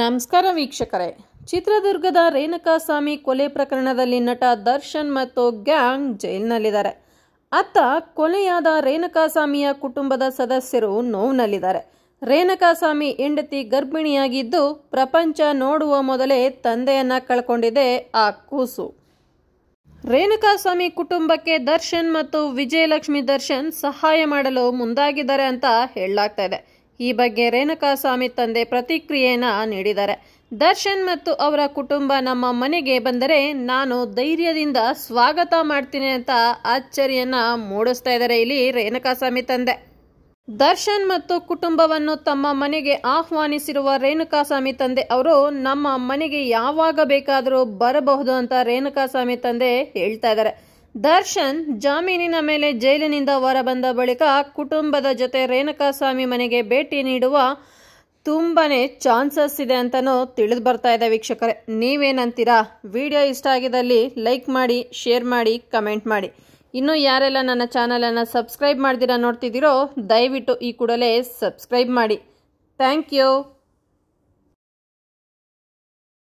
ನಮಸ್ಕಾರ ವೀಕ್ಷಕರೇ ಚಿತ್ರದುರ್ಗದ ರೇಣುಕಾಸ್ವಾಮಿ ಕೊಲೆ ಪ್ರಕರಣದಲ್ಲಿ ನಟ ದರ್ಶನ್ ಮತ್ತು ಗ್ಯಾಂಗ್ ಜೈಲ್ನಲ್ಲಿದ್ದಾರೆ ಅತ್ತ ಕೊಲೆಯಾದ ರೇಣುಕಾಸ್ವಾಮಿಯ ಕುಟುಂಬದ ಸದಸ್ಯರು ನೋವಿನಲ್ಲಿದ್ದಾರೆ ರೇಣುಕಾಸ್ವಾಮಿ ಹೆಂಡತಿ ಗರ್ಭಿಣಿಯಾಗಿದ್ದು ಪ್ರಪಂಚ ನೋಡುವ ಮೊದಲೇ ತಂದೆಯನ್ನ ಕಳ್ಕೊಂಡಿದೆ ಆ ಕೂಸು ರೇಣುಕಾಸ್ವಾಮಿ ಕುಟುಂಬಕ್ಕೆ ದರ್ಶನ್ ಮತ್ತು ವಿಜಯಲಕ್ಷ್ಮಿ ದರ್ಶನ್ ಸಹಾಯ ಮಾಡಲು ಮುಂದಾಗಿದ್ದಾರೆ ಅಂತ ಹೇಳಲಾಗ್ತಾ ಇದೆ ಈ ಬಗ್ಗೆ ರೇಣುಕಾಸ್ವಾಮಿ ತಂದೆ ಪ್ರತಿಕ್ರಿಯೆನ ನೀಡಿದ್ದಾರೆ ದರ್ಶನ್ ಮತ್ತು ಅವರ ಕುಟುಂಬ ನಮ್ಮ ಮನೆಗೆ ಬಂದರೆ ನಾನು ಧೈರ್ಯದಿಂದ ಸ್ವಾಗತ ಮಾಡ್ತೀನಿ ಅಂತ ಅಚ್ಚರಿಯನ್ನ ಮೂಡಿಸ್ತಾ ಇದ್ದಾರೆ ಇಲ್ಲಿ ರೇಣುಕಾಸ್ವಾಮಿ ತಂದೆ ದರ್ಶನ್ ಮತ್ತು ಕುಟುಂಬವನ್ನು ತಮ್ಮ ಮನೆಗೆ ಆಹ್ವಾನಿಸಿರುವ ರೇಣುಕಾಸ್ವಾಮಿ ತಂದೆ ಅವರು ನಮ್ಮ ಮನೆಗೆ ಯಾವಾಗ ಬೇಕಾದರೂ ಬರಬಹುದು ಅಂತ ರೇಣುಕಾಸ್ವಾಮಿ ತಂದೆ ಹೇಳ್ತಾ ಇದ್ದಾರೆ ದರ್ಶನ್ ಜಾಮೀನಿನ ಮೇಲೆ ಜೈಲಿನಿಂದ ಹೊರಬಂದ ಬಳಿಕ ಕುಟುಂಬದ ಜೊತೆ ರೇಣುಕಾಸ್ವಾಮಿ ಮನೆಗೆ ಭೇಟಿ ನೀಡುವ ತುಂಬನೇ ಚಾನ್ಸಸ್ ಇದೆ ಅಂತಲೂ ತಿಳಿದು ಬರ್ತಾ ಇದೆ ವೀಕ್ಷಕರೇ ನೀವೇನಂತೀರಾ ವಿಡಿಯೋ ಇಷ್ಟ ಆಗಿದ್ದಲ್ಲಿ ಲೈಕ್ ಮಾಡಿ ಶೇರ್ ಮಾಡಿ ಕಮೆಂಟ್ ಮಾಡಿ ಇನ್ನೂ ಯಾರೆಲ್ಲ ನನ್ನ ಚಾನಲನ್ನು ಸಬ್ಸ್ಕ್ರೈಬ್ ಮಾಡ್ದಿರ ನೋಡ್ತಿದ್ದೀರೋ ದಯವಿಟ್ಟು ಈ ಕೂಡಲೇ ಸಬ್ಸ್ಕ್ರೈಬ್ ಮಾಡಿ ಥ್ಯಾಂಕ್ ಯು